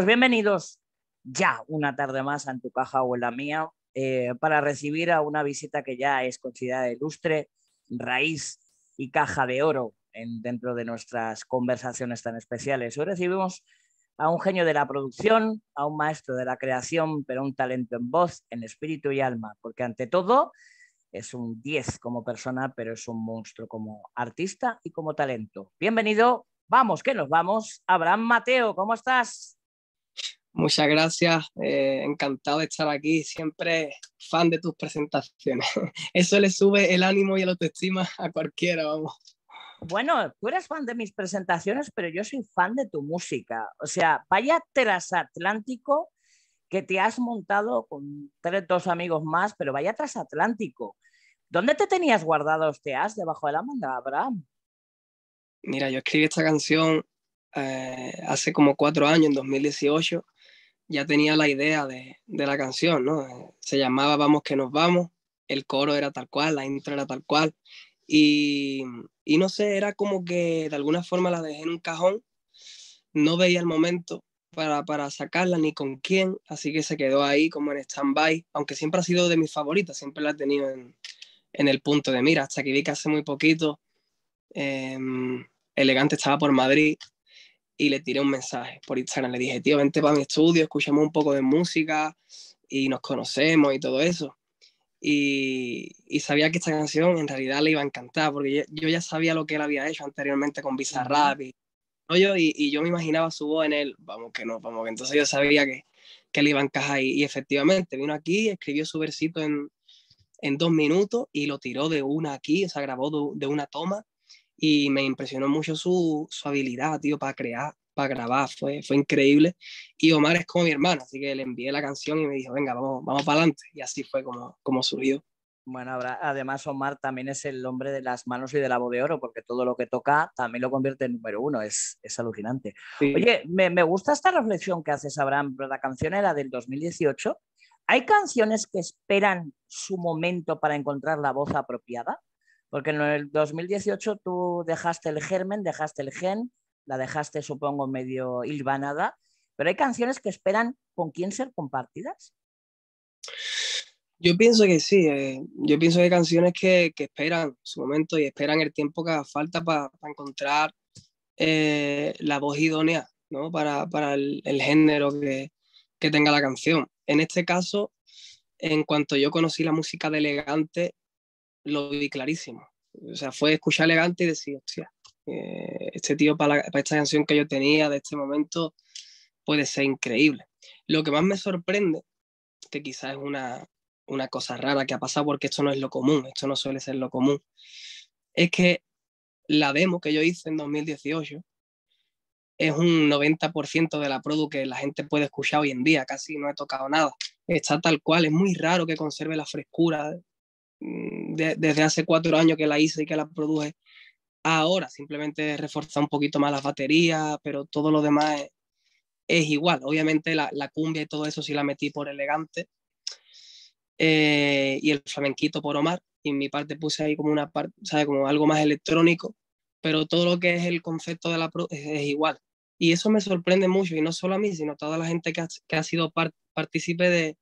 Pues bienvenidos ya una tarde más en tu caja o en la mía eh, para recibir a una visita que ya es considerada ilustre, raíz y caja de oro en, dentro de nuestras conversaciones tan especiales. Hoy recibimos a un genio de la producción, a un maestro de la creación, pero un talento en voz, en espíritu y alma, porque ante todo es un 10 como persona, pero es un monstruo como artista y como talento. Bienvenido, vamos, que nos vamos. Abraham Mateo, ¿cómo estás? Muchas gracias, eh, encantado de estar aquí, siempre fan de tus presentaciones. Eso le sube el ánimo y la autoestima a cualquiera, vamos. Bueno, tú eres fan de mis presentaciones, pero yo soy fan de tu música. O sea, vaya trasatlántico que te has montado con tres, dos amigos más, pero vaya trasatlántico. ¿Dónde te tenías guardado este has debajo de la manga, Abraham? Mira, yo escribí esta canción eh, hace como cuatro años, en 2018, ya tenía la idea de, la canción, ¿no? Se llamaba Vamos que nos vamos, el coro era tal cual, la intro era tal cual, y, no sé, era como que de alguna forma la dejé en un cajón, no veía el momento para, sacarla ni con quién, así que se quedó ahí como en stand-by, aunque siempre ha sido de mis favoritas, siempre la he tenido en, el punto de mira, hasta que vi que hace muy poquito em, Elegante estaba por Madrid y le tiré un mensaje por Instagram. Le dije, tío, vente para mi estudio, escuchemos un poco de música y nos conocemos y todo eso. Y, sabía que esta canción en realidad le iba a encantar, porque yo, ya sabía lo que él había hecho anteriormente con Bizarrap y, y, y yo me imaginaba su voz en él, vamos que no, vamos que entonces yo sabía que, que le iba a encajar y, y efectivamente vino aquí, escribió su versito en, en dos minutos y lo tiró de una aquí, o sea, grabó de una toma y me impresionó mucho su, habilidad, tío, para crear, para grabar, fue, fue increíble. Y Omar es como mi hermano, así que le envié la canción y me dijo, venga, vamos, vamos para adelante. Y así fue como, como Bueno, habrá, además Omar también es el hombre de las manos y de la voz de oro, porque todo lo que toca también lo convierte en número uno, es, es alucinante. Oye, me, me, gusta esta reflexión que haces, Abraham, pero la canción era del 2018. ¿Hay canciones que esperan su momento para encontrar la voz apropiada? Porque en el 2018 tú dejaste el germen, dejaste el gen, la dejaste, supongo, medio hilvanada, pero hay canciones que esperan con quién ser compartidas. Yo pienso que sí, eh, yo pienso que hay canciones que, que, esperan su momento y esperan el tiempo que haga falta para encontrar eh, la voz idónea para, el, género que, que tenga la canción. En este caso, en cuanto yo conocí la música de Elegante, lo vi clarísimo. O sea, fue escuchar elegante y decir, hostia, eh, este tío para, esta canción que yo tenía de este momento puede ser increíble. Lo que más me sorprende, que quizás es una, una cosa rara que ha pasado porque esto no es lo común, esto no suele ser lo común, es que la demo que yo hice en 2018 es un 90% de la produ que la gente puede escuchar hoy en día, casi no he tocado nada. Está tal cual, es muy raro que conserve la frescura Mm, desde hace cuatro años que la hice y que la produje. Ahora simplemente reforzar un poquito más las baterías, pero todo lo demás es, igual. Obviamente la, cumbia y todo eso si la metí por elegante. Eh, y el flamenquito por Omar. Y en mi parte puse ahí como una parte, Como algo más electrónico. Pero todo lo que es el concepto de la es, igual. Y eso me sorprende mucho, y no solo a mí, sino a toda la gente que ha, sido parte, partícipe de,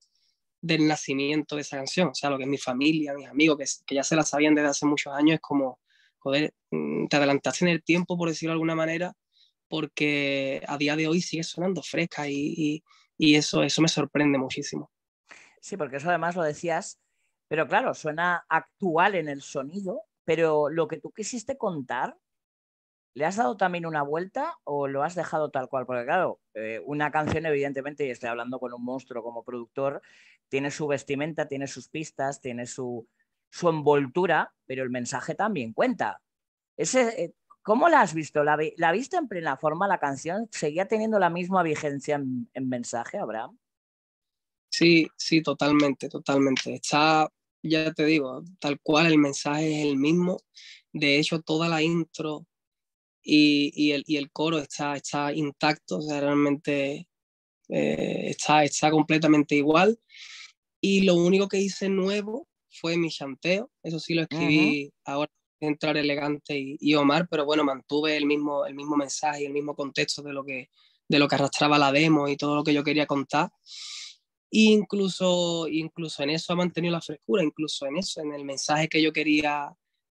del nacimiento de esa canción, o sea, lo que es mi familia, mis amigos, que, ya se la sabían desde hace muchos años, es como, joder, mm, te adelantaste en el tiempo, por decirlo de alguna manera, porque a día de hoy sigue sonando fresca y, eso, eso me sorprende muchísimo. Sí, porque eso además lo decías, pero claro, suena actual en el sonido, pero lo que tú quisiste contar ¿Le has dado también una vuelta o lo has dejado tal cual? Porque claro, eh, una canción evidentemente, y estoy hablando con un monstruo como productor, tiene su vestimenta, tiene sus pistas, tiene su, envoltura, pero el mensaje también cuenta. Ese, eh, ¿Cómo la has visto? ¿La, ¿La, visto en plena forma la canción? ¿Seguía teniendo la misma vigencia en mensaje, Abraham? Sí, sí, totalmente, totalmente. Está, ya te digo, tal cual el mensaje es el mismo. De hecho, toda la intro y, el, coro está, está intacto, o sea, realmente eh, está, está completamente igual. Y lo único que hice nuevo fue mi chanteo, eso sí lo escribí ahora entrar elegante y, Omar, pero bueno, mantuve el mismo, el mismo mensaje y el mismo contexto de lo, que, de lo que arrastraba la demo y todo lo que yo quería contar. E incluso, incluso en eso ha mantenido la frescura, incluso en eso, en el mensaje que yo quería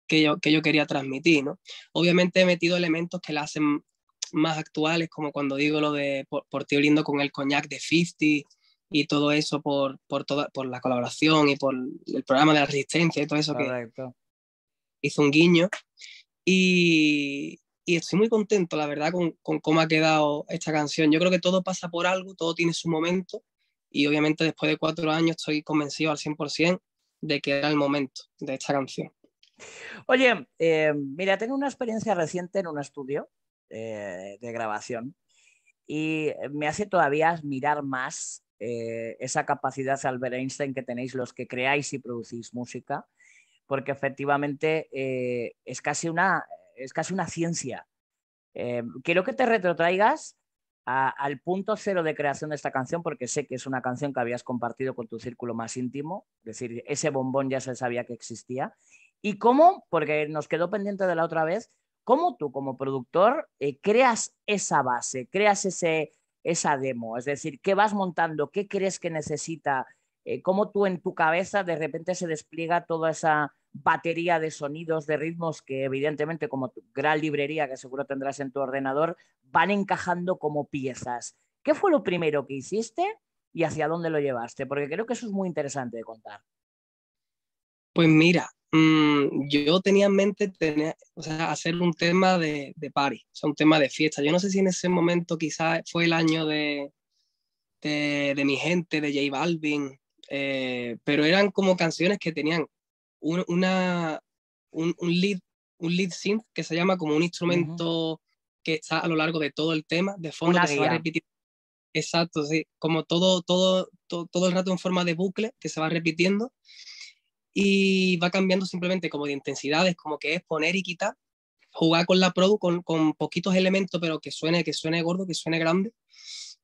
que yo, que yo quería transmitir, ¿no? Obviamente he metido elementos que la hacen más actuales, como cuando digo lo de por, ti lindo con el coñac de 50 y todo eso por, por, por la colaboración y por el programa de la resistencia y todo eso que hizo un guiño. Y, y estoy muy contento, la verdad, con, con, cómo ha quedado esta canción. Yo creo que todo pasa por algo, todo tiene su momento y obviamente después de cuatro años estoy convencido al 100% de que era el momento de esta canción. Oye, eh, mira, tengo una experiencia reciente en un estudio eh, de grabación y me hace todavía mirar más eh, esa capacidad, Albert Einstein, que tenéis los que creáis y producís música, porque efectivamente es, casi una, es casi una ciencia. quiero que te retrotraigas al punto cero de creación de esta canción, porque sé que es una canción que habías compartido con tu círculo más íntimo, es decir, ese bombón ya se sabía que existía, ¿Y cómo? Porque nos quedó pendiente de la otra vez. ¿Cómo tú como productor eh, creas esa base, creas ese, esa demo? Es decir, ¿qué vas montando? ¿Qué crees que necesita? Eh, ¿Cómo tú en tu cabeza de repente se despliega toda esa batería de sonidos, de ritmos que evidentemente como tu gran librería que seguro tendrás en tu ordenador, van encajando como piezas? ¿Qué fue lo primero que hiciste y hacia dónde lo llevaste? Porque creo que eso es muy interesante de contar. Pues mira, Mm, yo tenía en mente tener, o sea, hacer un tema de, de party, o sea, un tema de fiesta. Yo no sé si en ese momento quizás fue el año de, de, mi gente, de J Balvin, eh, pero eran como canciones que tenían un, una, un, un, lead, un lead synth que se llama como un instrumento que está a lo largo de todo el tema, de fondo que se va repitiendo. Exacto, sí, como todo, todo, todo, todo el rato en forma de bucle que se va repitiendo y va cambiando simplemente como de intensidades, como que es poner y quitar, jugar con la Pro, con, poquitos elementos, pero que suene, que suene gordo, que suene grande.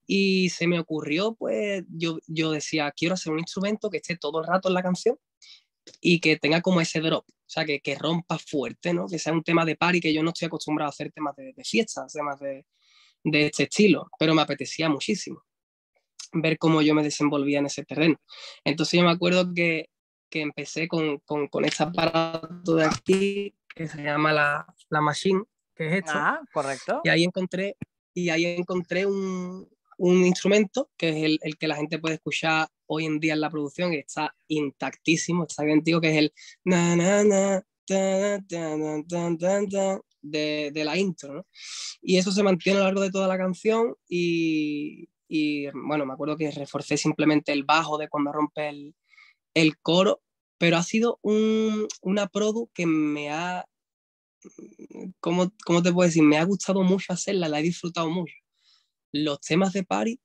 Y se me ocurrió, pues yo, yo decía, quiero hacer un instrumento que esté todo el rato en la canción y que tenga como ese drop, o sea, que, que rompa fuerte, ¿no? Que sea un tema de party, que yo no estoy acostumbrado a hacer temas de, fiestas, temas de, de este estilo, pero me apetecía muchísimo ver cómo yo me desenvolvía en ese terreno. Entonces yo me acuerdo que que empecé con, con, con este aparato de aquí, que se llama la, la Machine, que es esto. Ah, correcto. Y ahí encontré, y ahí encontré un, un instrumento que es el, el, que la gente puede escuchar hoy en día en la producción y está intactísimo, está bien antiguo que es el na, na, na, de, de, la intro. ¿no? Y eso se mantiene a lo largo de toda la canción y, y, bueno, me acuerdo que reforcé simplemente el bajo de cuando rompe el, el coro, pero ha sido un, una produ que me ha, ¿cómo, te puedo decir? Me ha gustado mucho hacerla, la he disfrutado mucho. Los temas de Pari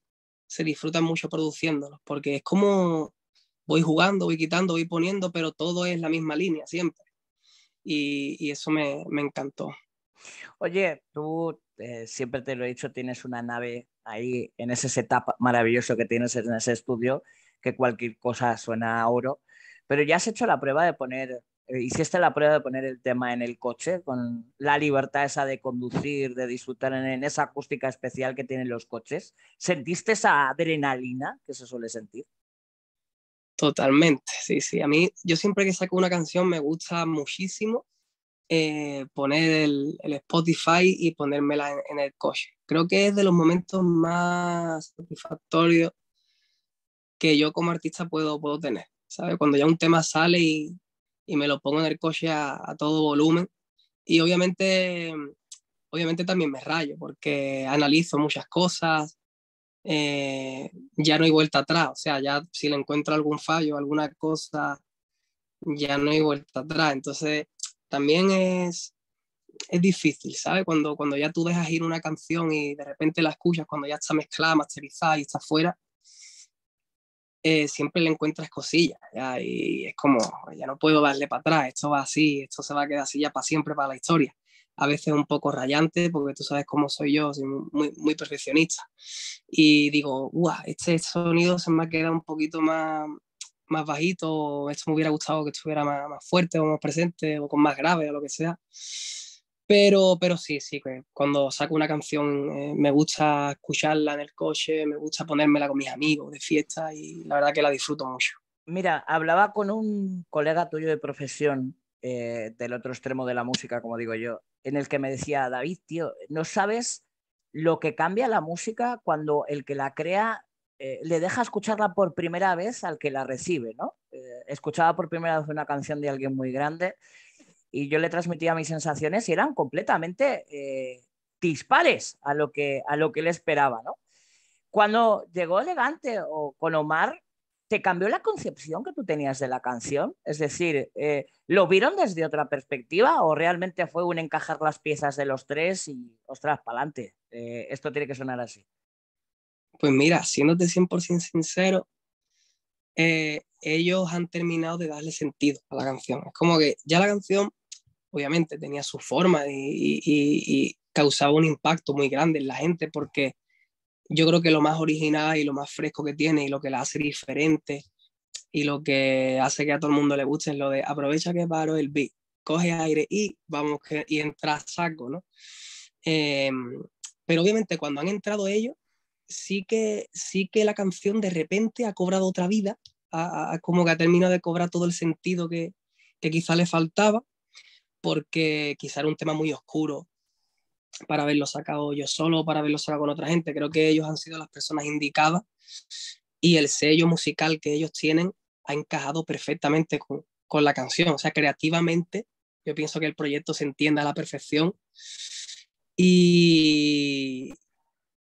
se disfrutan mucho produciéndolos, porque es como voy jugando, voy quitando, voy poniendo, pero todo es la misma línea siempre. Y, eso me, me, encantó. Oye, tú eh, siempre te lo he dicho, tienes una nave ahí en ese setup maravilloso que tienes en ese estudio que cualquier cosa suena a oro, pero ya has hecho la prueba de poner, eh, hiciste la prueba de poner el tema en el coche, con la libertad esa de conducir, de disfrutar en, esa acústica especial que tienen los coches. ¿Sentiste esa adrenalina que se suele sentir? Totalmente, sí, sí. A mí, yo siempre que saco una canción me gusta muchísimo eh, poner el, Spotify y ponérmela en, en, el coche. Creo que es de los momentos más satisfactorios que yo como artista puedo, puedo tener, sabe Cuando ya un tema sale y, y me lo pongo en el coche a, todo volumen. Y obviamente, obviamente también me rayo porque analizo muchas cosas, eh, ya no hay vuelta atrás, o sea, ya si le encuentro algún fallo, alguna cosa, ya no hay vuelta atrás. Entonces, también es, es difícil, ¿sabes? Cuando, cuando ya tú dejas ir una canción y de repente la escuchas, cuando ya está mezclada, masterizada y está fuera, eh, siempre le encuentras cosillas, y es como, ya no puedo darle para atrás, esto va así, esto se va a quedar así ya para siempre, para la historia. A veces un poco rayante, porque tú sabes cómo soy yo, soy muy, muy perfeccionista. Y digo, guau, este sonido se me ha quedado un poquito más, más bajito, esto me hubiera gustado que estuviera más, más fuerte o más presente o con más grave o lo que sea. Pero, pero sí, sí, cuando saco una canción eh, me gusta escucharla en el coche, me gusta ponérmela con mis amigos de fiesta y la verdad que la disfruto mucho. Mira, hablaba con un colega tuyo de profesión, eh, del otro extremo de la música, como digo yo, en el que me decía, David, tío, no sabes lo que cambia la música cuando el que la crea eh, le deja escucharla por primera vez al que la recibe, ¿no? escuchaba por primera vez una canción de alguien muy grande y yo le transmitía mis sensaciones y eran completamente eh, dispares a lo, que, a lo que él esperaba, ¿no? Cuando llegó Elegante o con Omar, ¿te cambió la concepción que tú tenías de la canción? Es decir, eh, ¿lo vieron desde otra perspectiva o realmente fue un encajar las piezas de los tres y, ostras, pa'lante, eh, esto tiene que sonar así? Pues mira, siéndote 100% sincero, ellos han terminado de darle sentido a la canción. Es como que ya la canción obviamente tenía su forma y, causaba un impacto muy grande en la gente porque yo creo que lo más original y lo más fresco que tiene y lo que la hace diferente y lo que hace que a todo el mundo le guste es lo de aprovecha que paro el beat, coge aire y vamos que, y entra saco, ¿no? Em, pero obviamente cuando han entrado ellos, sí que, sí que la canción de repente ha cobrado otra vida, como que ha terminado de cobrar todo el sentido que, que quizá le faltaba porque quizá era un tema muy oscuro para haberlo sacado yo solo, para haberlo sacado con otra gente. Creo que ellos han sido las personas indicadas y el sello musical que ellos tienen ha encajado perfectamente con, la canción. O sea, creativamente, yo pienso que el proyecto se entiende a la perfección y,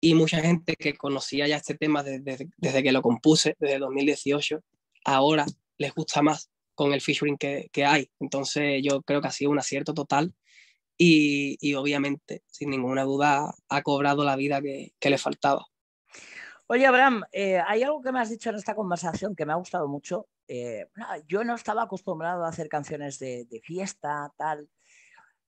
y mucha gente que conocía ya este tema desde, desde que lo compuse, desde 2018, ahora les gusta más con el featuring que, que, hay. Entonces yo creo que ha sido un acierto total y, y obviamente, sin ninguna duda, ha cobrado la vida que, que le faltaba. Oye, Abraham, eh, hay algo que me has dicho en esta conversación que me ha gustado mucho. Eh, yo no estaba acostumbrado a hacer canciones de, de fiesta, tal.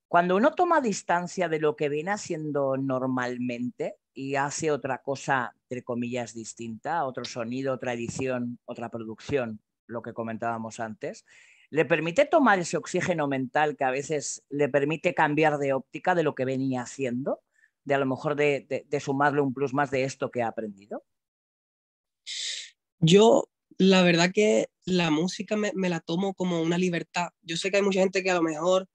Cuando uno toma distancia de lo que viene haciendo normalmente y hace otra cosa, entre comillas, distinta, otro sonido, otra edición, otra producción, lo que comentábamos antes, le permite tomar ese oxígeno mental que a veces le permite cambiar de óptica de lo que venía haciendo, de a lo mejor de, sumarle un plus más de esto que ha aprendido? Yo, la verdad que la música me, la tomo como una libertad. Yo sé que hay mucha gente que a lo mejor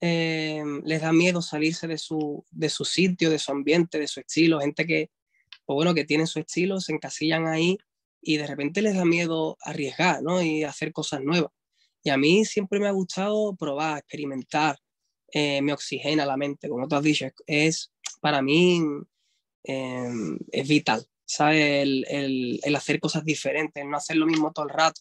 em, les da miedo salirse de su, de su sitio, de su ambiente, de su estilo, gente que, o pues bueno, que tienen su estilo, se encasillan ahí y de repente les da miedo arriesgar ¿no? y hacer cosas nuevas. Y a mí siempre me ha gustado probar, experimentar, eh, me oxigena la mente, como tú has dicho, es para mí em, es vital, ¿sabes? El, hacer cosas diferentes, no hacer lo mismo todo el rato.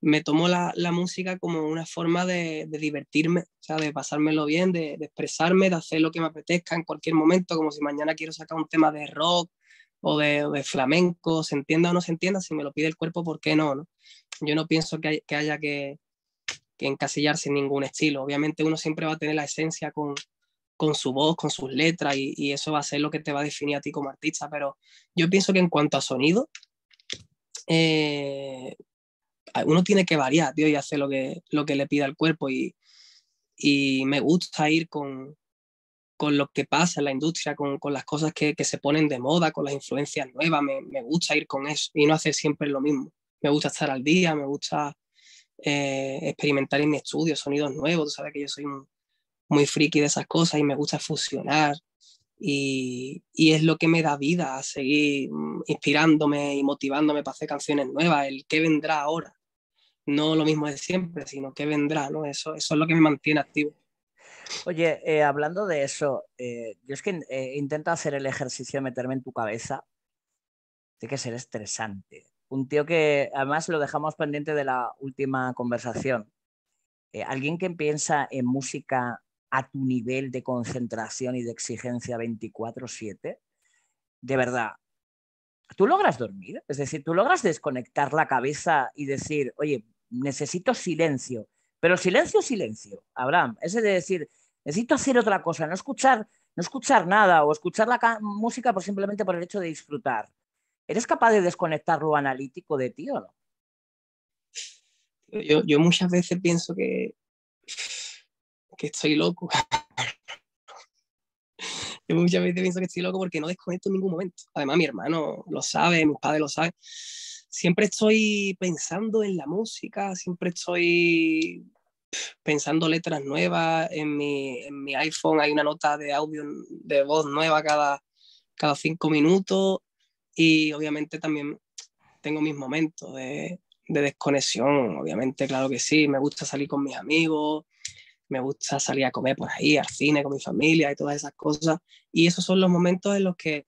Me tomó la, música como una forma de, de divertirme, sea, de pasármelo bien, de expresarme, de hacer lo que me apetezca en cualquier momento, como si mañana quiero sacar un tema de rock o de, flamenco, se entienda o no se entienda, si me lo pide el cuerpo, ¿por qué no? Yo no pienso que, haya que, encasillarse en ningún estilo. Obviamente uno siempre va a tener la esencia con, su voz, con sus letras, y, eso va a ser lo que te va a definir a ti como artista, pero yo pienso que en cuanto a sonido, eh, uno tiene que variar, y hacer lo que, lo que le pida el cuerpo, y, y me gusta ir con, con lo que pasa en la industria, con, las cosas que, se ponen de moda, con las influencias nuevas. Me, gusta ir con eso y no hacer siempre lo mismo. Me gusta estar al día, me gusta eh, experimentar en mi estudio, sonidos nuevos. Tú sabes que yo soy muy friki de esas cosas y me gusta fusionar. Y, y, es lo que me da vida a seguir mm, inspirándome y motivándome para hacer canciones nuevas, el qué vendrá ahora. No lo mismo de siempre, sino qué vendrá, ¿no? Eso, eso es lo que me mantiene activo. Oye, eh, hablando de eso, eh, yo es que eh, intento hacer el ejercicio de meterme en tu cabeza. Tiene que ser estresante. Un tío que además lo dejamos pendiente de la última conversación. alguien que piensa en música a tu nivel de concentración y de exigencia 24/7, de verdad, ¿tú logras dormir? Es decir, ¿tú logras desconectar la cabeza y decir, oye, necesito silencio? Pero silencio, silencio, Abraham. Ese de decir, necesito hacer otra cosa, no escuchar, no escuchar nada o escuchar la música por simplemente por el hecho de disfrutar. ¿Eres capaz de desconectar lo analítico de ti o no? Yo, muchas veces pienso que, que estoy loco. yo muchas veces pienso que estoy loco porque no desconecto en ningún momento. Además, mi hermano lo sabe, mis padres lo saben. Siempre estoy pensando en la música, siempre estoy pensando letras nuevas. En mi, en mi iPhone hay una nota de audio, de voz nueva cada, cada cinco minutos. Y obviamente también tengo mis momentos de, desconexión, obviamente, claro que sí. Me gusta salir con mis amigos, me gusta salir a comer por ahí, al cine con mi familia y todas esas cosas. Y esos son los momentos en los que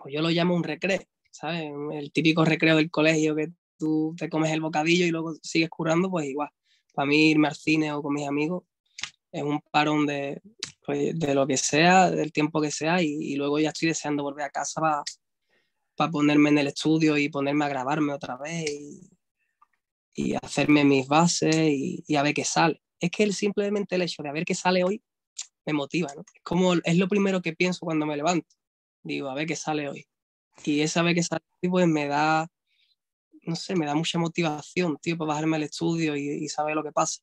pues yo lo llamo un recreo, ¿sabes? El típico recreo del colegio que tú te comes el bocadillo y luego sigues currando pues igual para mí irme al cine o con mis amigos es un parón de, pues, lo que sea, del tiempo que sea, y, luego ya estoy deseando volver a casa para ponerme en el estudio y ponerme a grabarme otra vez y, hacerme mis bases y, a ver qué sale. Es que el, simplemente el hecho de a ver qué sale hoy me motiva, ¿no? Es, como, es lo primero que pienso cuando me levanto. Digo, a ver qué sale hoy. Y esa vez que sale hoy, pues me da no sé, me da mucha motivación, tío, para bajarme al estudio y, saber lo que pasa.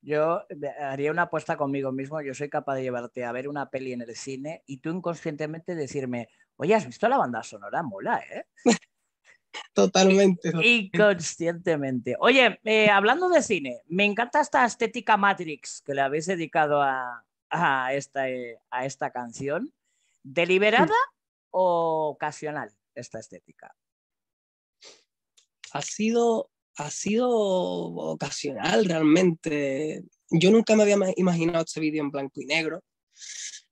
Yo haría una apuesta conmigo mismo. Yo soy capaz de llevarte a ver una peli en el cine y tú inconscientemente decirme, oye, ¿has visto la banda sonora? Mola, ¿eh? Totalmente. Inconscientemente. Oye, eh, hablando de cine, me encanta esta estética Matrix que le habéis dedicado a, esta, eh, a esta canción. ¿Deliberada o ocasional esta estética? ha sido, ha sido ocasional realmente. Yo nunca me había imaginado este vídeo en blanco y negro.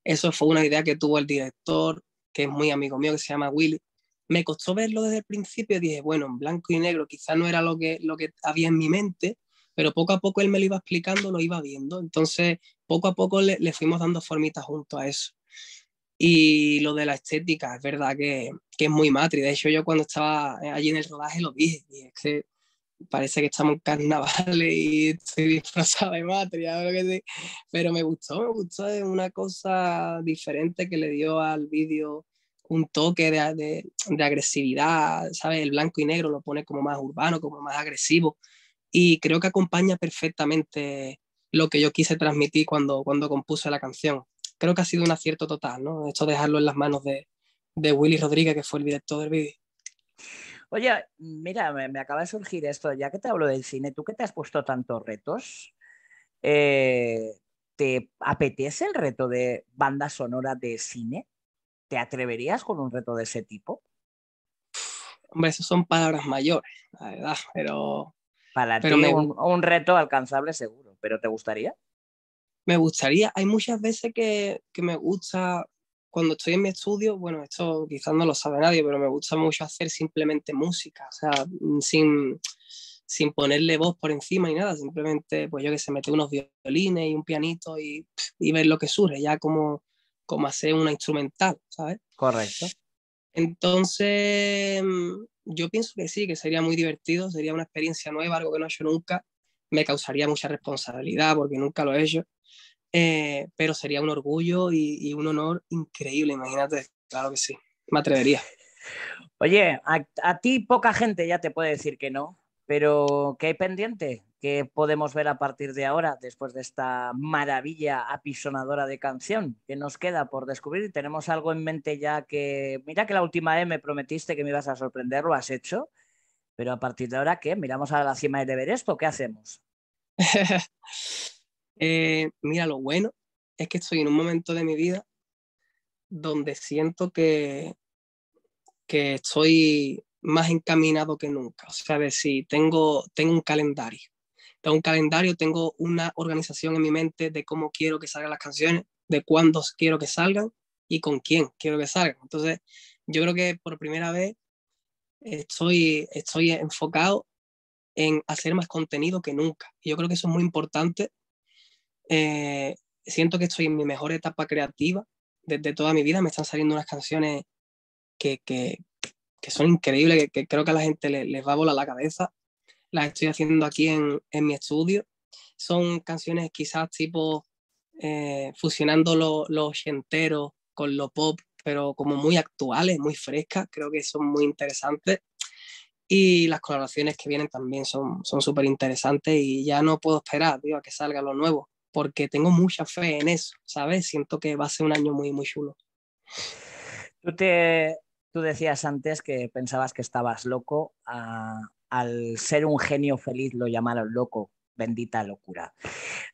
Eso fue una idea que tuvo el director, que es muy amigo mío, que se llama Willy. Me costó verlo desde el principio y dije, bueno, en blanco y negro quizá no era lo que, lo que había en mi mente, pero poco a poco él me lo iba explicando, lo iba viendo. Entonces, poco a poco le, le fuimos dando formitas junto a eso. Y lo de la estética, es verdad que, que es muy matri. De hecho, yo cuando estaba eh, allí en el rodaje lo vi. y parece que estamos en carnaval y estoy disfrazado de matri. pero me gustó, me gustó, es una cosa diferente que le dio al vídeo un toque de, de, agresividad, ¿sabes? El blanco y negro lo pone como más urbano, como más agresivo y creo que acompaña perfectamente lo que yo quise transmitir cuando, cuando compuse la canción creo que ha sido un acierto total, ¿no? Esto dejarlo en las manos de, Willy Rodríguez, que fue el director del vídeo. Oye, mira, me, acaba de surgir esto, ya que te hablo del cine, tú que te has puesto tantos retos, eh, ¿te apetece el reto de banda sonora de cine? ¿Te atreverías con un reto de ese tipo? Hombre, esas son palabras mayores, la verdad, pero... Para ti un reto alcanzable seguro, pero ¿te gustaría? me gustaría, hay muchas veces que, me gusta, cuando estoy en mi estudio, bueno, esto quizás no lo sabe nadie, pero me gusta mucho hacer simplemente música, o sea, mm, sin, ponerle voz por encima y nada, simplemente, pues yo que se mete unos violines y un pianito y, ver lo que surge, ya como, como hacer una instrumental, ¿sabes? Correcto. Entonces, mm, yo pienso que sí, que sería muy divertido, sería una experiencia nueva, algo que no he hecho nunca me causaría mucha responsabilidad porque nunca lo he hecho, eh, pero sería un orgullo y, un honor increíble, imagínate, claro que sí, me atrevería. Oye, a, ti poca gente ya te puede decir que no, pero ¿qué hay pendiente? que podemos ver a partir de ahora, después de esta maravilla apisonadora de canción que nos queda por descubrir? ¿Tenemos algo en mente ya que, mira que la última vez me prometiste que me ibas a sorprender, lo has hecho? Pero a partir de ahora, ¿qué? ¿Miramos a la cima de Everest o qué hacemos? Eh, mira, lo bueno es que estoy en un momento de mi vida donde siento que, que estoy más encaminado que nunca. O sea, si tengo, tengo un calendario. Tengo un calendario, tengo una organización en mi mente de cómo quiero que salgan las canciones, de cuándo quiero que salgan y con quién quiero que salgan. Entonces, yo creo que por primera vez estoy, estoy enfocado en hacer más contenido que nunca. yo creo que eso es muy importante. Eh, siento que estoy en mi mejor etapa creativa desde toda mi vida. Me están saliendo unas canciones que, que, que son increíbles, que, creo que a la gente les va a volar la cabeza. Las estoy haciendo aquí en, en mi estudio. Son canciones quizás tipo eh, fusionando lo, lo con lo pop, pero como muy actuales, muy frescas, creo que son muy interesantes. Y las colaboraciones que vienen también son súper interesantes y ya no puedo esperar, tío, a que salga lo nuevo, porque tengo mucha fe en eso, ¿sabes? Siento que va a ser un año muy, muy chulo. Tú, decías antes que pensabas que estabas loco, ah, al ser un genio feliz lo llamaron loco bendita locura.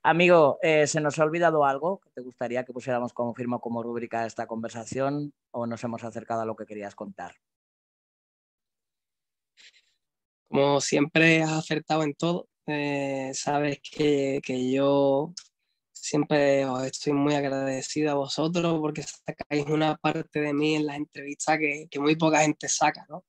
Amigo, eh, ¿se nos ha olvidado algo que te gustaría que pusiéramos como firma, como rúbrica esta conversación o nos hemos acercado a lo que querías contar? Como siempre has acertado en todo, eh, sabes que, yo siempre os estoy muy agradecido a vosotros porque sacáis una parte de mí en las entrevistas que, que muy poca gente saca, ¿no?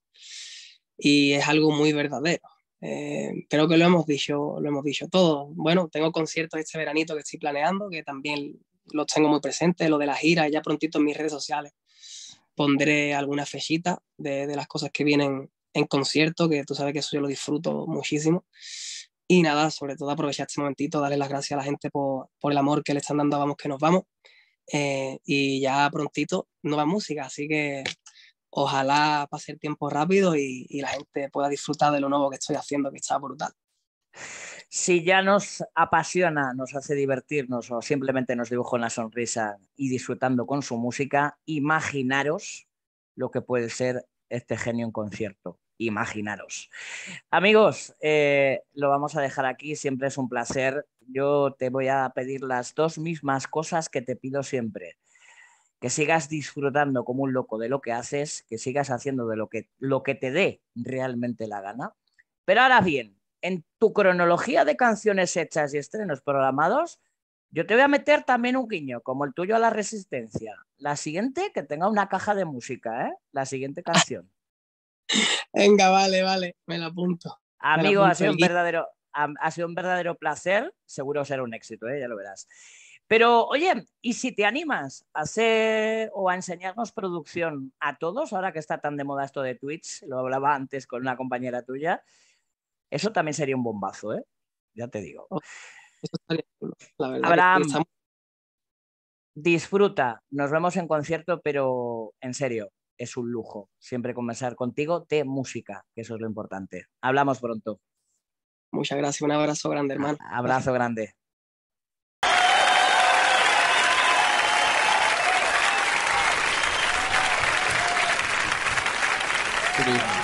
Y es algo muy verdadero eh, creo que lo hemos dicho, lo hemos dicho todo. Bueno, tengo conciertos este veranito que estoy planeando, que también los tengo muy presentes, lo de la gira, ya prontito en mis redes sociales pondré alguna fechita de, las cosas que vienen en concierto, que tú sabes que eso yo lo disfruto muchísimo. Y nada, sobre todo aprovechar este momentito, darle las gracias a la gente por, por el amor que le están dando a Vamos que nos vamos. Eh, y ya prontito nueva música, así que ojalá pase el tiempo rápido y, la gente pueda disfrutar de lo nuevo que estoy haciendo, que está brutal. Si ya nos apasiona, nos hace divertirnos o simplemente nos dibuja una sonrisa y disfrutando con su música, imaginaros lo que puede ser este genio en concierto. Imaginaros. Amigos, eh, lo vamos a dejar aquí, siempre es un placer. Yo te voy a pedir las dos mismas cosas que te pido siempre que sigas disfrutando como un loco de lo que haces, que sigas haciendo de lo que, lo que te dé realmente la gana. Pero ahora bien, en tu cronología de canciones hechas y estrenos programados, yo te voy a meter también un guiño, como el tuyo a la resistencia. La siguiente, que tenga una caja de música, ¿eh? La siguiente canción. Venga, vale, vale, me la apunto. Amigo, ha, sido un verdadero, sido un verdadero placer. Seguro será un éxito, ¿eh? ya lo verás. Pero oye, ¿y si te animas a hacer o a enseñarnos producción a todos, ahora que está tan de moda esto de Twitch, lo hablaba antes con una compañera tuya, eso también sería un bombazo, ¿eh? Ya te digo. Oh, disfruta, nos vemos en concierto, pero en serio, es un lujo siempre conversar contigo de música, que eso es lo importante. Hablamos pronto. Muchas gracias, un abrazo grande, hermano. Abrazo grande. Good evening.